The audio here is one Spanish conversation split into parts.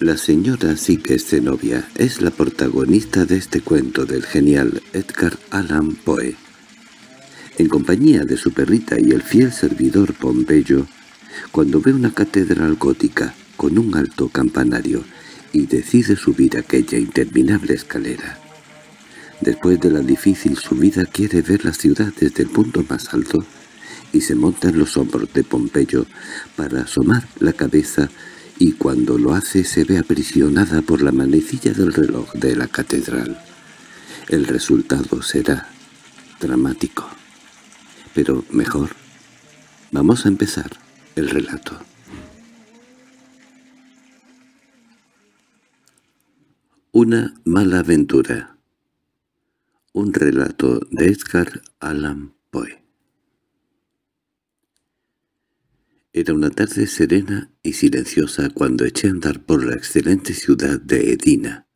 La señora de Zenobia es la protagonista de este cuento del genial Edgar Allan Poe. En compañía de su perrita y el fiel servidor Pompeyo, cuando ve una catedral gótica con un alto campanario y decide subir aquella interminable escalera. Después de la difícil subida quiere ver la ciudad desde el punto más alto y se monta en los hombros de Pompeyo para asomar la cabeza y cuando lo hace se ve aprisionada por la manecilla del reloj de la catedral. El resultado será dramático. Pero mejor, vamos a empezar el relato. Una mala aventura. Un relato de Edgar Allan Poe. Era una tarde serena y silenciosa cuando eché a andar por la excelente ciudad de Edina.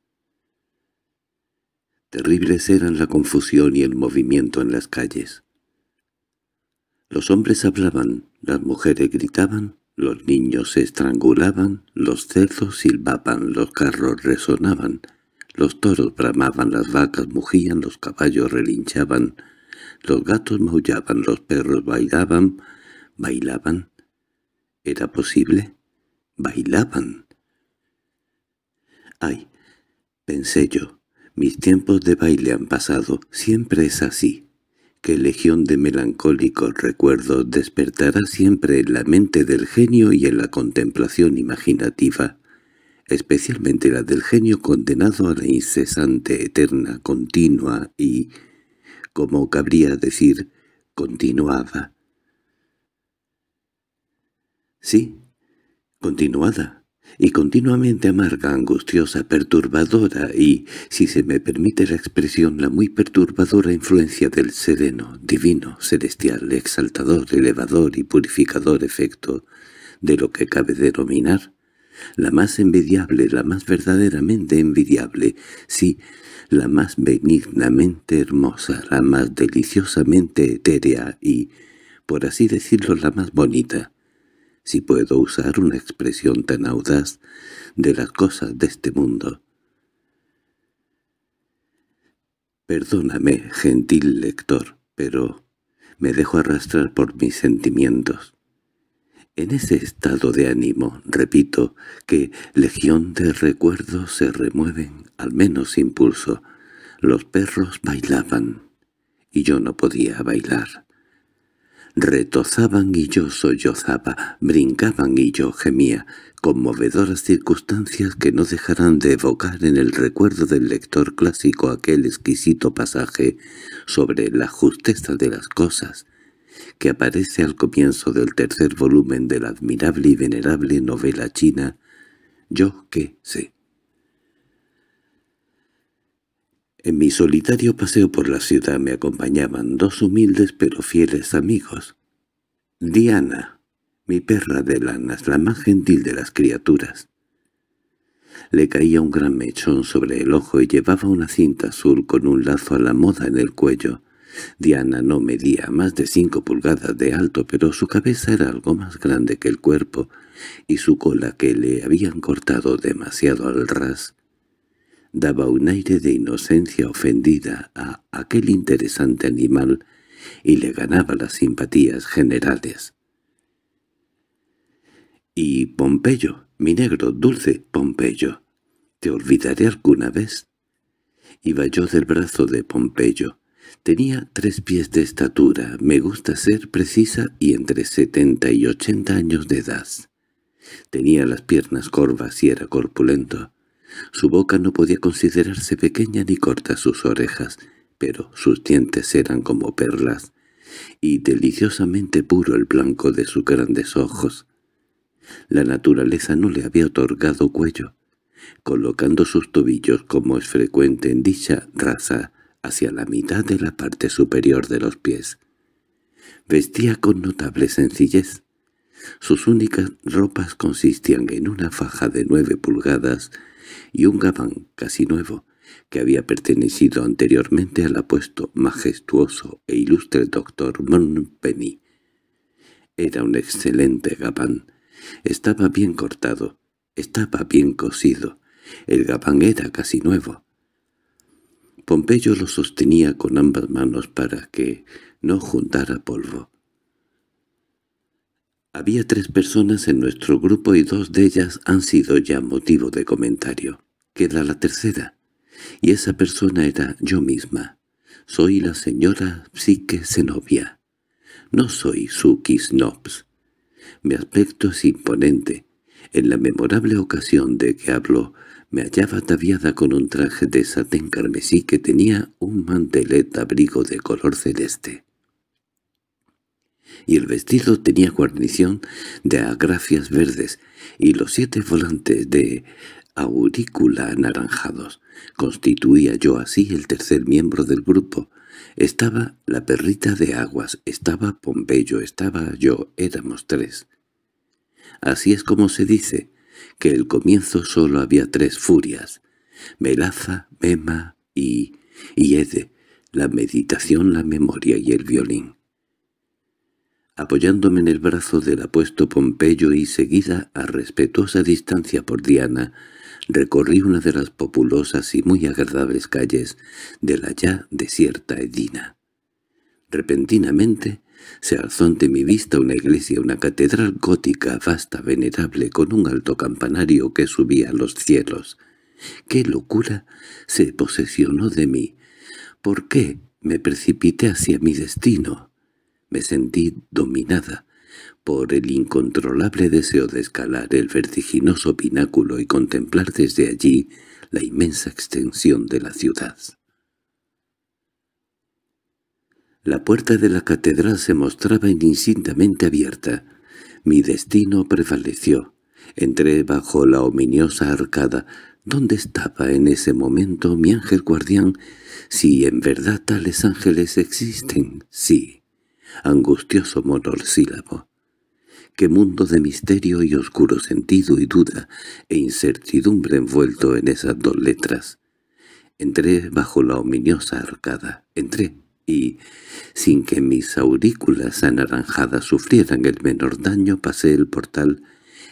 Terribles eran la confusión y el movimiento en las calles. Los hombres hablaban, las mujeres gritaban, los niños se estrangulaban, los cerdos silbaban, los carros resonaban, los toros bramaban, las vacas mugían, los caballos relinchaban, los gatos maullaban, los perros bailaban, bailaban, ¿Era posible? Bailaban. Ay, pensé yo, mis tiempos de baile han pasado, siempre es así. ¿Qué legión de melancólicos recuerdos despertará siempre en la mente del genio y en la contemplación imaginativa, especialmente la del genio condenado a la incesante, eterna, continua y, como cabría decir, continuaba, Sí, continuada, y continuamente amarga, angustiosa, perturbadora y, si se me permite la expresión, la muy perturbadora influencia del sereno, divino, celestial, exaltador, elevador y purificador efecto de lo que cabe denominar, la más envidiable, la más verdaderamente envidiable, sí, la más benignamente hermosa, la más deliciosamente etérea y, por así decirlo, la más bonita, si puedo usar una expresión tan audaz de las cosas de este mundo. Perdóname, gentil lector, pero me dejo arrastrar por mis sentimientos. En ese estado de ánimo, repito, que legión de recuerdos se remueven, al menos impulso, los perros bailaban, y yo no podía bailar. Retozaban y yo sollozaba, brincaban y yo gemía, conmovedoras circunstancias que no dejarán de evocar en el recuerdo del lector clásico aquel exquisito pasaje sobre la justeza de las cosas, que aparece al comienzo del tercer volumen de la admirable y venerable novela china «Yo que sé». En mi solitario paseo por la ciudad me acompañaban dos humildes pero fieles amigos. Diana, mi perra de lanas, la más gentil de las criaturas. Le caía un gran mechón sobre el ojo y llevaba una cinta azul con un lazo a la moda en el cuello. Diana no medía más de cinco pulgadas de alto, pero su cabeza era algo más grande que el cuerpo, y su cola que le habían cortado demasiado al ras daba un aire de inocencia ofendida a aquel interesante animal y le ganaba las simpatías generales. —Y Pompeyo, mi negro, dulce Pompeyo, ¿te olvidaré alguna vez? Iba yo del brazo de Pompeyo. Tenía tres pies de estatura, me gusta ser precisa y entre setenta y ochenta años de edad. Tenía las piernas corvas y era corpulento. Su boca no podía considerarse pequeña ni corta sus orejas, pero sus dientes eran como perlas, y deliciosamente puro el blanco de sus grandes ojos. La naturaleza no le había otorgado cuello, colocando sus tobillos, como es frecuente en dicha raza, hacia la mitad de la parte superior de los pies. Vestía con notable sencillez. Sus únicas ropas consistían en una faja de nueve pulgadas y un gabán casi nuevo, que había pertenecido anteriormente al apuesto majestuoso e ilustre doctor Monpenny. Era un excelente gabán. Estaba bien cortado, estaba bien cosido. El gabán era casi nuevo. Pompeyo lo sostenía con ambas manos para que no juntara polvo. Había tres personas en nuestro grupo y dos de ellas han sido ya motivo de comentario. Queda la tercera, y esa persona era yo misma. Soy la señora Psique Zenobia. No soy Suki Snobs. Mi aspecto es imponente. En la memorable ocasión de que hablo, me hallaba ataviada con un traje de satén carmesí que tenía un mantelet abrigo de color celeste y el vestido tenía guarnición de agrafias verdes y los siete volantes de aurícula anaranjados. Constituía yo así el tercer miembro del grupo. Estaba la perrita de aguas, estaba Pompeyo, estaba yo, éramos tres. Así es como se dice, que el comienzo solo había tres furias, Melaza, Mema y, y la meditación, la memoria y el violín apoyándome en el brazo del apuesto Pompeyo y seguida a respetuosa distancia por Diana, recorrí una de las populosas y muy agradables calles de la ya desierta Edina. Repentinamente se alzó ante mi vista una iglesia, una catedral gótica vasta, venerable, con un alto campanario que subía a los cielos. ¡Qué locura se posesionó de mí! ¿Por qué me precipité hacia mi destino?» Me sentí dominada por el incontrolable deseo de escalar el vertiginoso pináculo y contemplar desde allí la inmensa extensión de la ciudad. La puerta de la catedral se mostraba indistintamente abierta. Mi destino prevaleció. Entré bajo la ominiosa arcada. ¿Dónde estaba en ese momento mi ángel guardián? Si en verdad tales ángeles existen, sí angustioso monosílabo. Qué mundo de misterio y oscuro sentido y duda e incertidumbre envuelto en esas dos letras. Entré bajo la ominiosa arcada, entré, y, sin que mis aurículas anaranjadas sufrieran el menor daño, pasé el portal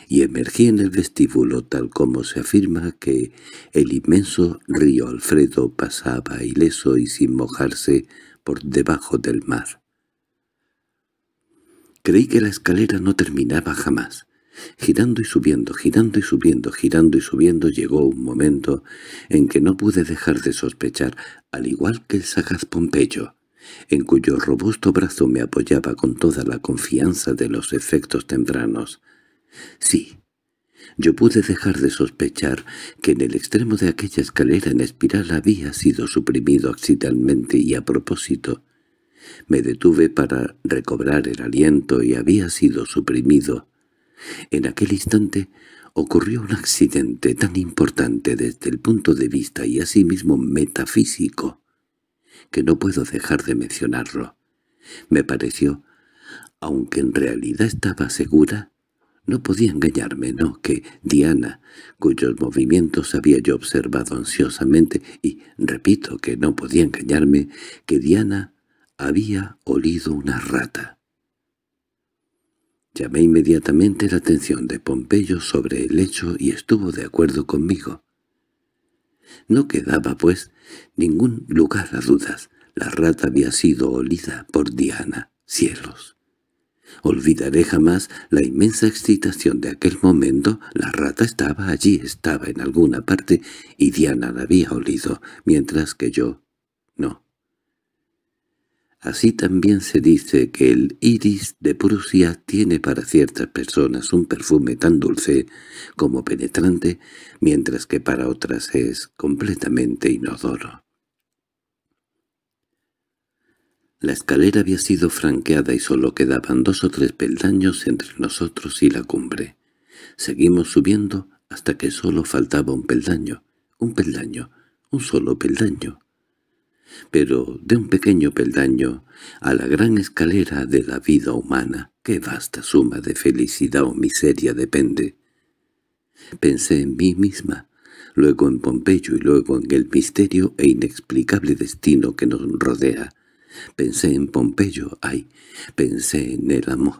y emergí en el vestíbulo tal como se afirma que el inmenso río Alfredo pasaba ileso y sin mojarse por debajo del mar. Creí que la escalera no terminaba jamás. Girando y subiendo, girando y subiendo, girando y subiendo, llegó un momento en que no pude dejar de sospechar, al igual que el sagaz Pompeyo, en cuyo robusto brazo me apoyaba con toda la confianza de los efectos tempranos. Sí, yo pude dejar de sospechar que en el extremo de aquella escalera en espiral había sido suprimido accidentalmente y a propósito, me detuve para recobrar el aliento y había sido suprimido. En aquel instante ocurrió un accidente tan importante desde el punto de vista y asimismo metafísico que no puedo dejar de mencionarlo. Me pareció, aunque en realidad estaba segura, no podía engañarme, no, que Diana, cuyos movimientos había yo observado ansiosamente, y repito que no podía engañarme, que Diana había olido una rata. Llamé inmediatamente la atención de Pompeyo sobre el hecho y estuvo de acuerdo conmigo. No quedaba, pues, ningún lugar a dudas. La rata había sido olida por Diana. Cielos. Olvidaré jamás la inmensa excitación de aquel momento. La rata estaba allí, estaba en alguna parte, y Diana la había olido, mientras que yo no. Así también se dice que el iris de Prusia tiene para ciertas personas un perfume tan dulce como penetrante, mientras que para otras es completamente inodoro. La escalera había sido franqueada y solo quedaban dos o tres peldaños entre nosotros y la cumbre. Seguimos subiendo hasta que solo faltaba un peldaño, un peldaño, un solo peldaño pero de un pequeño peldaño a la gran escalera de la vida humana, qué vasta suma de felicidad o miseria depende. Pensé en mí misma, luego en Pompeyo y luego en el misterio e inexplicable destino que nos rodea. Pensé en Pompeyo, ay, pensé en el amor.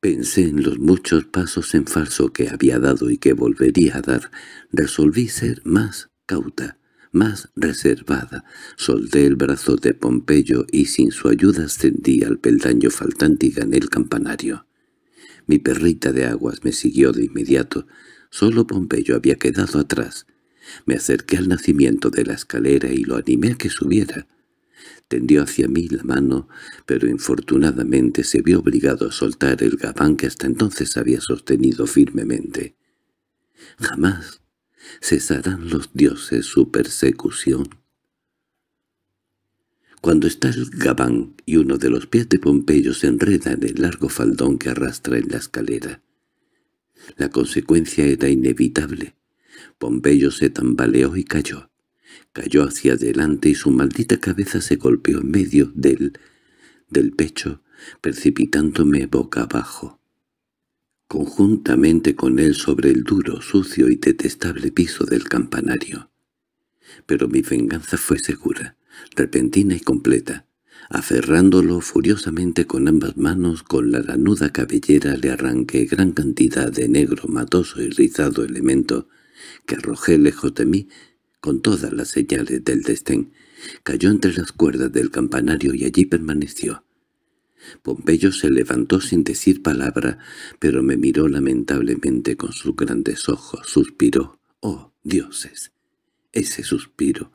Pensé en los muchos pasos en falso que había dado y que volvería a dar. Resolví ser más cauta más reservada, solté el brazo de Pompeyo y sin su ayuda ascendí al peldaño faltante y gané el campanario. Mi perrita de aguas me siguió de inmediato, solo Pompeyo había quedado atrás. Me acerqué al nacimiento de la escalera y lo animé a que subiera. Tendió hacia mí la mano, pero infortunadamente se vio obligado a soltar el gabán que hasta entonces había sostenido firmemente. Jamás cesarán los dioses su persecución. Cuando está el gabán y uno de los pies de Pompeyo se enreda en el largo faldón que arrastra en la escalera. La consecuencia era inevitable. Pompeyo se tambaleó y cayó. Cayó hacia adelante y su maldita cabeza se golpeó en medio del, del pecho, precipitándome boca abajo conjuntamente con él sobre el duro, sucio y detestable piso del campanario. Pero mi venganza fue segura, repentina y completa. Aferrándolo furiosamente con ambas manos, con la lanuda cabellera le arranqué gran cantidad de negro matoso y rizado elemento que arrojé lejos de mí con todas las señales del destén. Cayó entre las cuerdas del campanario y allí permaneció. Pompeyo se levantó sin decir palabra, pero me miró lamentablemente con sus grandes ojos. Suspiró. ¡Oh, dioses! Ese suspiro.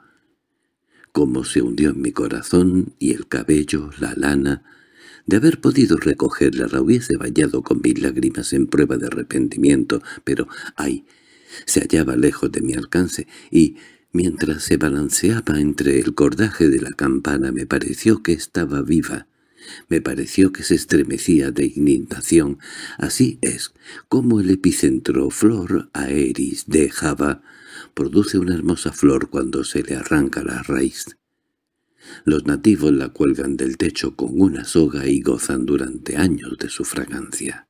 Cómo se hundió en mi corazón y el cabello, la lana. De haber podido recogerla la hubiese bañado con mis lágrimas en prueba de arrepentimiento, pero ¡ay! se hallaba lejos de mi alcance y... Mientras se balanceaba entre el cordaje de la campana me pareció que estaba viva. Me pareció que se estremecía de indignación. Así es, como el epicentro Flor aeris de Java produce una hermosa flor cuando se le arranca la raíz. Los nativos la cuelgan del techo con una soga y gozan durante años de su fragancia.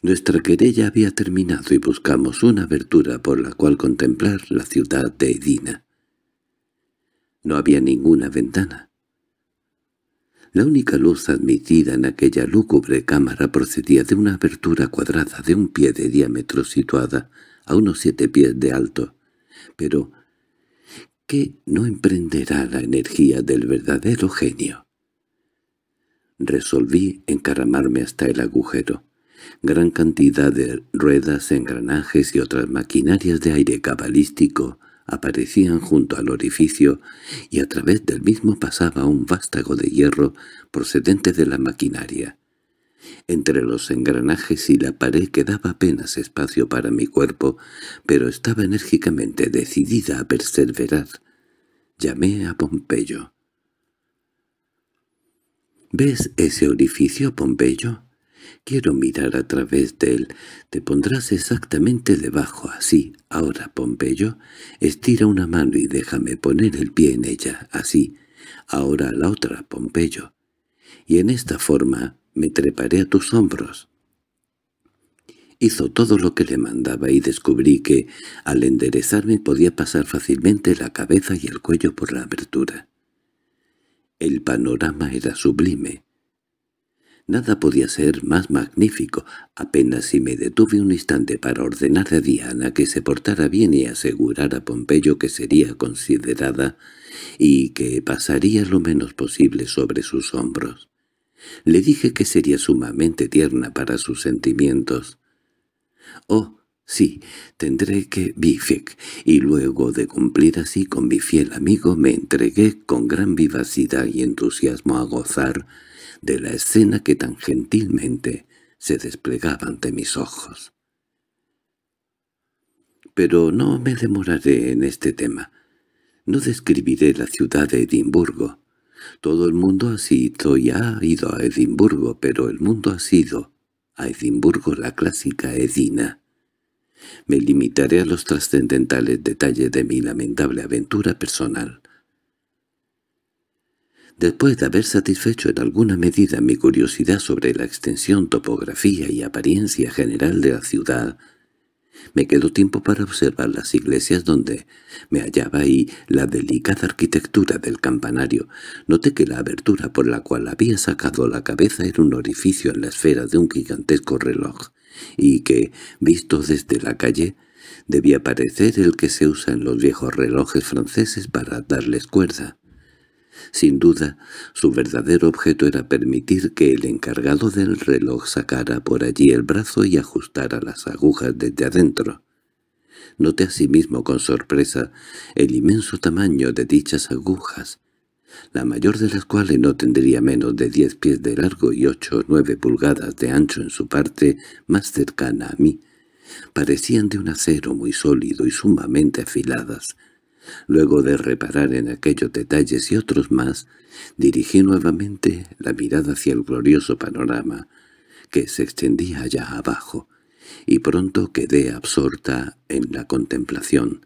Nuestra querella había terminado y buscamos una abertura por la cual contemplar la ciudad de Edina. No había ninguna ventana. La única luz admitida en aquella lúgubre cámara procedía de una abertura cuadrada de un pie de diámetro situada a unos siete pies de alto. Pero, ¿qué no emprenderá la energía del verdadero genio? Resolví encaramarme hasta el agujero. Gran cantidad de ruedas, engranajes y otras maquinarias de aire cabalístico aparecían junto al orificio y a través del mismo pasaba un vástago de hierro procedente de la maquinaria. Entre los engranajes y la pared quedaba apenas espacio para mi cuerpo, pero estaba enérgicamente decidida a perseverar. Llamé a Pompeyo. —¿Ves ese orificio, Pompeyo? Quiero mirar a través de él. Te pondrás exactamente debajo, así. Ahora, Pompeyo, estira una mano y déjame poner el pie en ella, así. Ahora la otra, Pompeyo. Y en esta forma me treparé a tus hombros. Hizo todo lo que le mandaba y descubrí que, al enderezarme, podía pasar fácilmente la cabeza y el cuello por la abertura. El panorama era sublime. Nada podía ser más magnífico, apenas si me detuve un instante para ordenar a Diana que se portara bien y asegurar a Pompeyo que sería considerada y que pasaría lo menos posible sobre sus hombros. Le dije que sería sumamente tierna para sus sentimientos. —Oh, sí, tendré que Bifec, y luego de cumplir así con mi fiel amigo me entregué con gran vivacidad y entusiasmo a gozar de la escena que tan gentilmente se desplegaba ante mis ojos. Pero no me demoraré en este tema. No describiré la ciudad de Edimburgo. Todo el mundo ha sido y ha ido a Edimburgo, pero el mundo ha sido a Edimburgo la clásica Edina. Me limitaré a los trascendentales detalles de mi lamentable aventura personal. Después de haber satisfecho en alguna medida mi curiosidad sobre la extensión, topografía y apariencia general de la ciudad, me quedó tiempo para observar las iglesias donde me hallaba y la delicada arquitectura del campanario. Noté que la abertura por la cual había sacado la cabeza era un orificio en la esfera de un gigantesco reloj, y que, visto desde la calle, debía parecer el que se usa en los viejos relojes franceses para darles cuerda. Sin duda, su verdadero objeto era permitir que el encargado del reloj sacara por allí el brazo y ajustara las agujas desde adentro. Noté asimismo con sorpresa el inmenso tamaño de dichas agujas, la mayor de las cuales no tendría menos de diez pies de largo y ocho o nueve pulgadas de ancho en su parte más cercana a mí. Parecían de un acero muy sólido y sumamente afiladas, Luego de reparar en aquellos detalles y otros más, dirigí nuevamente la mirada hacia el glorioso panorama que se extendía allá abajo, y pronto quedé absorta en la contemplación.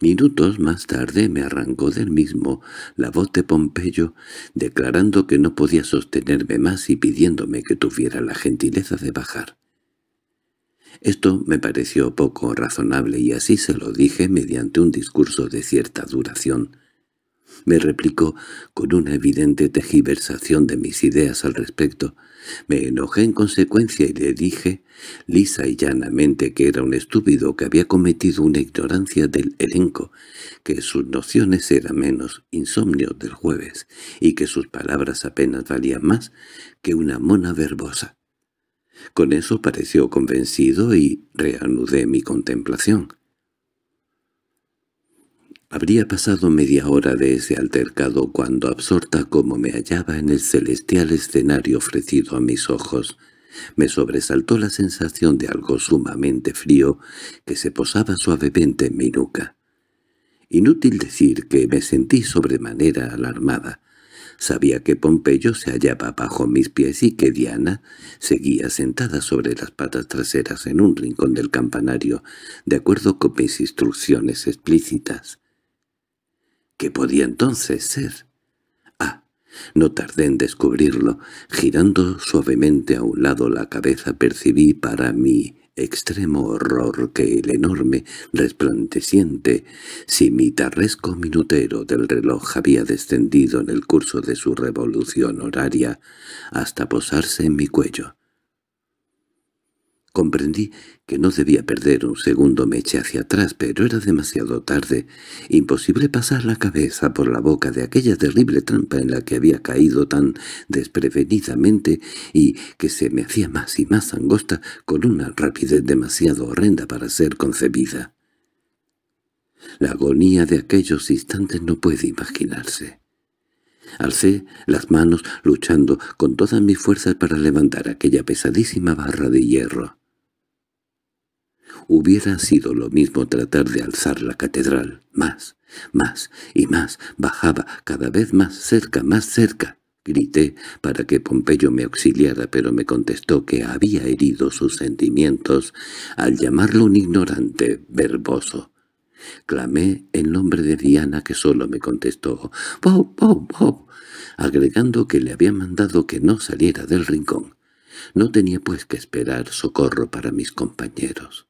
Minutos más tarde me arrancó del mismo la voz de Pompeyo, declarando que no podía sostenerme más y pidiéndome que tuviera la gentileza de bajar. Esto me pareció poco razonable y así se lo dije mediante un discurso de cierta duración. Me replicó con una evidente tejiversación de mis ideas al respecto. Me enojé en consecuencia y le dije, lisa y llanamente, que era un estúpido que había cometido una ignorancia del elenco, que sus nociones eran menos insomnio del jueves y que sus palabras apenas valían más que una mona verbosa. Con eso pareció convencido y reanudé mi contemplación. Habría pasado media hora de ese altercado cuando, absorta como me hallaba en el celestial escenario ofrecido a mis ojos, me sobresaltó la sensación de algo sumamente frío que se posaba suavemente en mi nuca. Inútil decir que me sentí sobremanera alarmada, Sabía que Pompeyo se hallaba bajo mis pies y que Diana seguía sentada sobre las patas traseras en un rincón del campanario, de acuerdo con mis instrucciones explícitas. ¿Qué podía entonces ser? Ah, no tardé en descubrirlo. Girando suavemente a un lado la cabeza percibí para mí extremo horror que el enorme, resplandeciente, simitarresco minutero del reloj había descendido en el curso de su revolución horaria hasta posarse en mi cuello. Comprendí que no debía perder un segundo, me eché hacia atrás, pero era demasiado tarde. Imposible pasar la cabeza por la boca de aquella terrible trampa en la que había caído tan desprevenidamente y que se me hacía más y más angosta con una rapidez demasiado horrenda para ser concebida. La agonía de aquellos instantes no puede imaginarse. Alcé las manos luchando con todas mis fuerzas para levantar aquella pesadísima barra de hierro hubiera sido lo mismo tratar de alzar la catedral. Más, más y más, bajaba cada vez más cerca, más cerca. Grité para que Pompeyo me auxiliara, pero me contestó que había herido sus sentimientos al llamarlo un ignorante verboso. Clamé el nombre de Diana que solo me contestó «¡Bob, Bob, Bob!», agregando que le había mandado que no saliera del rincón. No tenía pues que esperar socorro para mis compañeros.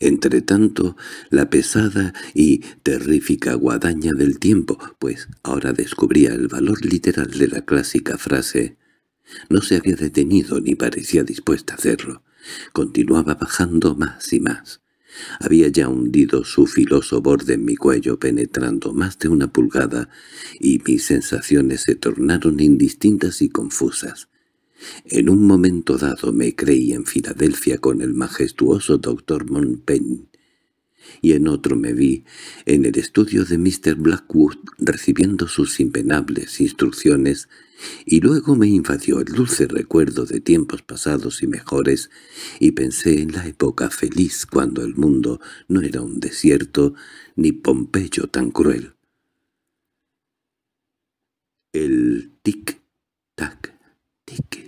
Entretanto, la pesada y terrífica guadaña del tiempo, pues ahora descubría el valor literal de la clásica frase, no se había detenido ni parecía dispuesta a hacerlo. Continuaba bajando más y más. Había ya hundido su filoso borde en mi cuello penetrando más de una pulgada y mis sensaciones se tornaron indistintas y confusas. En un momento dado me creí en Filadelfia con el majestuoso doctor Monpen, y en otro me vi en el estudio de Mr. Blackwood recibiendo sus impenables instrucciones, y luego me invadió el dulce recuerdo de tiempos pasados y mejores, y pensé en la época feliz cuando el mundo no era un desierto ni Pompeyo tan cruel. El tic-tac, tic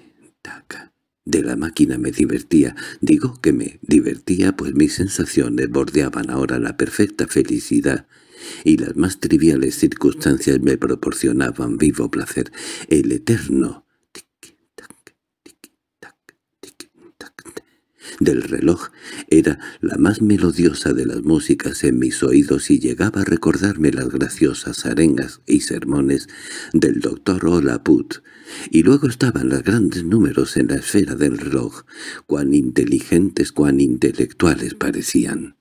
de la máquina me divertía. Digo que me divertía pues mis sensaciones bordeaban ahora la perfecta felicidad y las más triviales circunstancias me proporcionaban vivo placer. El eterno del reloj era la más melodiosa de las músicas en mis oídos y llegaba a recordarme las graciosas arengas y sermones del doctor Olaput. Y luego estaban los grandes números en la esfera del reloj, cuán inteligentes, cuán intelectuales parecían.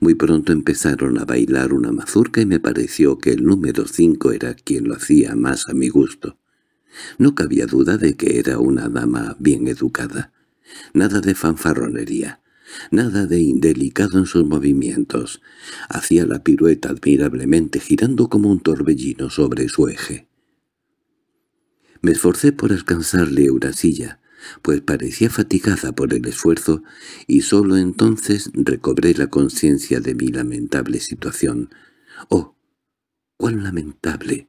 Muy pronto empezaron a bailar una mazurca y me pareció que el número cinco era quien lo hacía más a mi gusto. No cabía duda de que era una dama bien educada. Nada de fanfarronería, nada de indelicado en sus movimientos. Hacía la pirueta admirablemente girando como un torbellino sobre su eje. Me esforcé por alcanzarle una silla, pues parecía fatigada por el esfuerzo, y sólo entonces recobré la conciencia de mi lamentable situación. ¡Oh, cuán lamentable!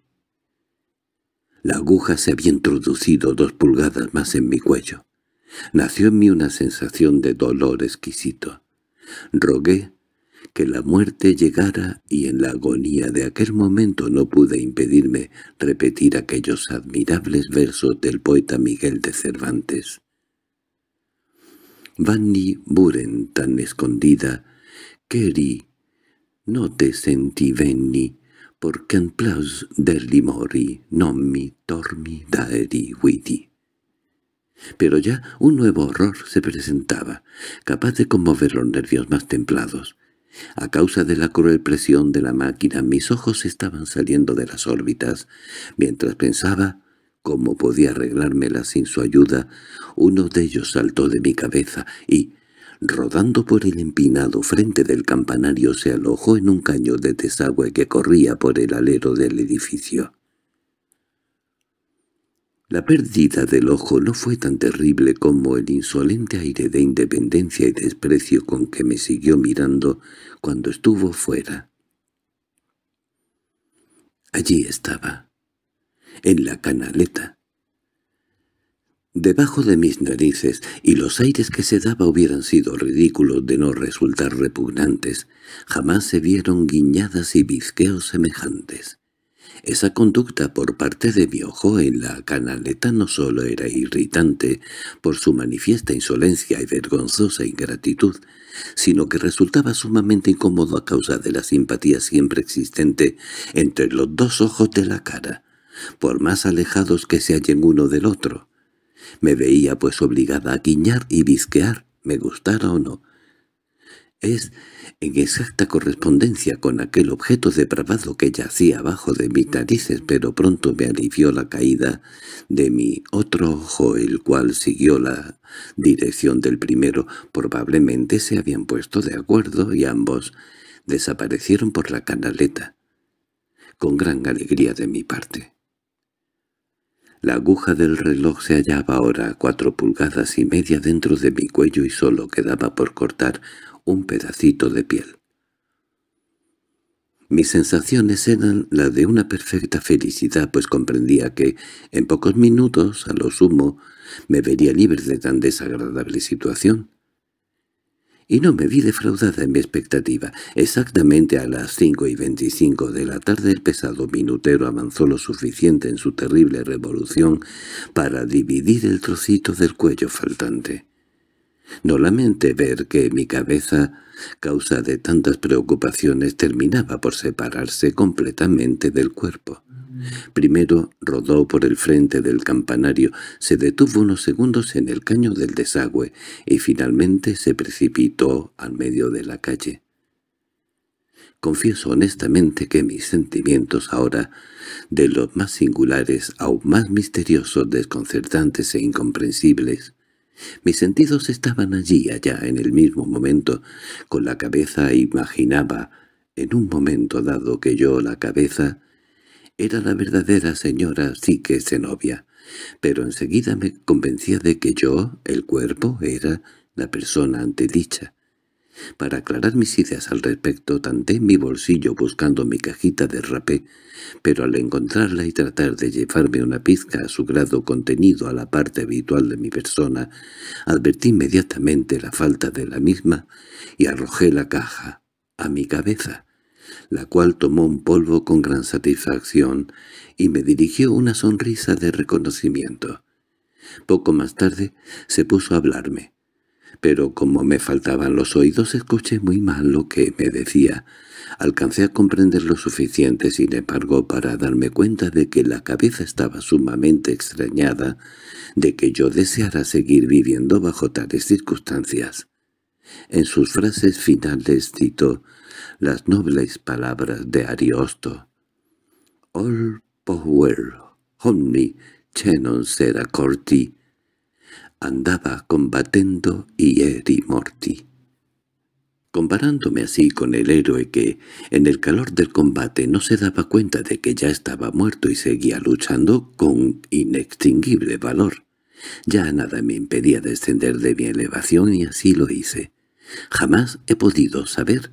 La aguja se había introducido dos pulgadas más en mi cuello. Nació en mí una sensación de dolor exquisito. Rogué que la muerte llegara y en la agonía de aquel momento no pude impedirme repetir aquellos admirables versos del poeta Miguel de Cervantes. Vanni Buren tan escondida, queri, no te senti venni, porque en plaus del limori non mi tormi daeri widi. Pero ya un nuevo horror se presentaba, capaz de conmover los nervios más templados. A causa de la cruel presión de la máquina mis ojos estaban saliendo de las órbitas, mientras pensaba cómo podía arreglármela sin su ayuda, uno de ellos saltó de mi cabeza y, rodando por el empinado frente del campanario, se alojó en un caño de desagüe que corría por el alero del edificio. La pérdida del ojo no fue tan terrible como el insolente aire de independencia y desprecio con que me siguió mirando cuando estuvo fuera. Allí estaba, en la canaleta. Debajo de mis narices, y los aires que se daba hubieran sido ridículos de no resultar repugnantes, jamás se vieron guiñadas y bizqueos semejantes. Esa conducta por parte de mi ojo en la canaleta no solo era irritante por su manifiesta insolencia y vergonzosa ingratitud, sino que resultaba sumamente incómodo a causa de la simpatía siempre existente entre los dos ojos de la cara, por más alejados que se hallen uno del otro. Me veía pues obligada a guiñar y visquear, me gustara o no, es en exacta correspondencia con aquel objeto depravado que yacía abajo de mis narices, pero pronto me alivió la caída de mi otro ojo, el cual siguió la dirección del primero. Probablemente se habían puesto de acuerdo y ambos desaparecieron por la canaleta, con gran alegría de mi parte. La aguja del reloj se hallaba ahora a cuatro pulgadas y media dentro de mi cuello y solo quedaba por cortar un pedacito de piel. Mis sensaciones eran las de una perfecta felicidad, pues comprendía que, en pocos minutos, a lo sumo, me vería libre de tan desagradable situación. Y no me vi defraudada en mi expectativa. Exactamente a las cinco y veinticinco de la tarde el pesado minutero avanzó lo suficiente en su terrible revolución para dividir el trocito del cuello faltante. No lamente ver que mi cabeza, causa de tantas preocupaciones, terminaba por separarse completamente del cuerpo. Primero rodó por el frente del campanario, se detuvo unos segundos en el caño del desagüe y finalmente se precipitó al medio de la calle. Confieso honestamente que mis sentimientos ahora, de los más singulares, aún más misteriosos, desconcertantes e incomprensibles, mis sentidos estaban allí allá en el mismo momento. Con la cabeza imaginaba, en un momento dado que yo la cabeza, era la verdadera señora sí que se novia, pero enseguida me convencía de que yo, el cuerpo, era la persona antedicha. Para aclarar mis ideas al respecto, tanté mi bolsillo buscando mi cajita de rapé, pero al encontrarla y tratar de llevarme una pizca a su grado contenido a la parte habitual de mi persona, advertí inmediatamente la falta de la misma y arrojé la caja a mi cabeza, la cual tomó un polvo con gran satisfacción y me dirigió una sonrisa de reconocimiento. Poco más tarde se puso a hablarme pero como me faltaban los oídos escuché muy mal lo que me decía. Alcancé a comprender lo suficiente, sin embargo, para darme cuenta de que la cabeza estaba sumamente extrañada de que yo deseara seguir viviendo bajo tales circunstancias. En sus frases finales citó las nobles palabras de Ariosto. «All power, homni, chenon sera corti», andaba combatiendo Ieri Morti. Comparándome así con el héroe que, en el calor del combate, no se daba cuenta de que ya estaba muerto y seguía luchando con inextinguible valor. Ya nada me impedía descender de mi elevación y así lo hice. Jamás he podido saber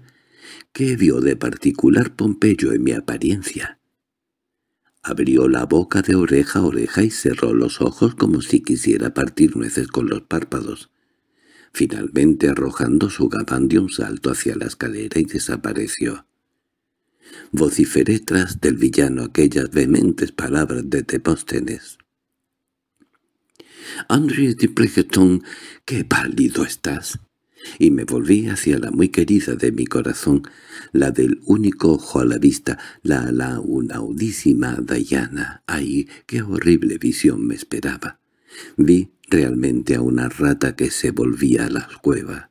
qué vio de particular Pompeyo en mi apariencia. Abrió la boca de oreja a oreja y cerró los ojos como si quisiera partir nueces con los párpados, finalmente arrojando su gabán de un salto hacia la escalera y desapareció. Vociferé tras del villano aquellas vehementes palabras de Tepóstenes. —Andrés de Plegeton, qué pálido estás! y me volví hacia la muy querida de mi corazón, la del único ojo a la vista, la unaudísima Dayana. ¡Ay, qué horrible visión me esperaba! Vi realmente a una rata que se volvía a la cueva.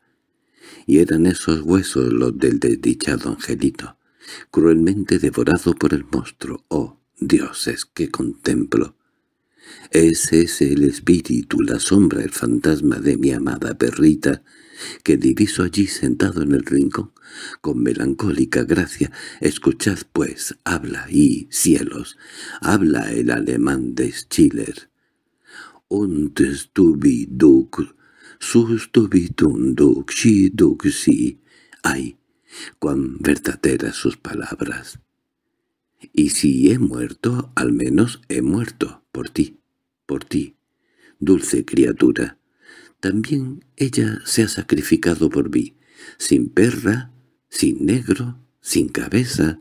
Y eran esos huesos los del desdichado angelito, cruelmente devorado por el monstruo. ¡Oh, dioses, que contemplo! Ese es el espíritu, la sombra, el fantasma de mi amada perrita, que diviso allí sentado en el rincón, con melancólica gracia. Escuchad, pues, habla, y, cielos, habla el alemán de Schiller. «Und stubi duc, un duc, si duc si». ¡Ay! ¡Cuán verdaderas sus palabras! Y si he muerto, al menos he muerto, por ti, por ti, dulce criatura, también ella se ha sacrificado por mí, sin perra, sin negro, sin cabeza.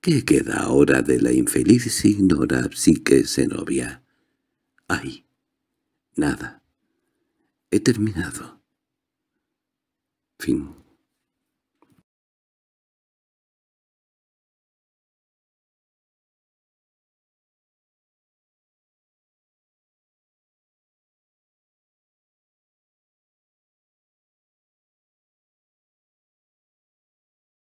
¿Qué queda ahora de la infeliz ignora psique novia? Ay, nada. He terminado. Fin.